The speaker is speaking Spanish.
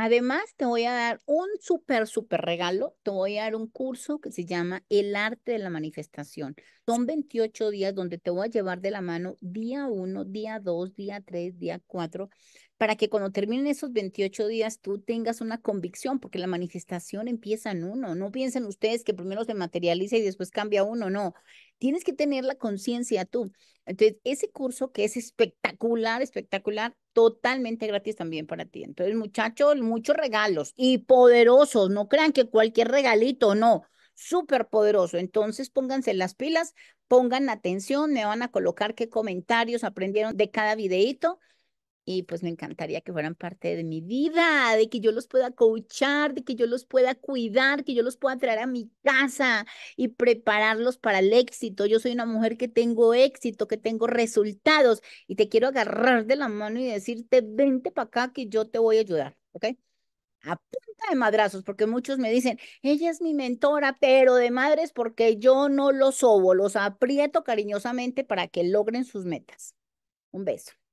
Además, te voy a dar un súper, súper regalo. Te voy a dar un curso que se llama El arte de la manifestación. Son 28 días donde te voy a llevar de la mano día uno, día 2, día tres, día 4, para que cuando terminen esos 28 días tú tengas una convicción, porque la manifestación empieza en uno. No piensen ustedes que primero se materializa y después cambia uno, no. Tienes que tener la conciencia tú. Entonces, ese curso que es espectacular, espectacular, totalmente gratis también para ti. Entonces, muchachos, muchos regalos y poderosos. No crean que cualquier regalito, no súper poderoso. Entonces pónganse las pilas, pongan atención, me van a colocar qué comentarios aprendieron de cada videito y pues me encantaría que fueran parte de mi vida, de que yo los pueda coachar, de que yo los pueda cuidar, que yo los pueda traer a mi casa y prepararlos para el éxito. Yo soy una mujer que tengo éxito, que tengo resultados y te quiero agarrar de la mano y decirte, vente para acá que yo te voy a ayudar, ¿ok? A punta de madrazos, porque muchos me dicen, ella es mi mentora, pero de madres porque yo no los sobo, los aprieto cariñosamente para que logren sus metas. Un beso.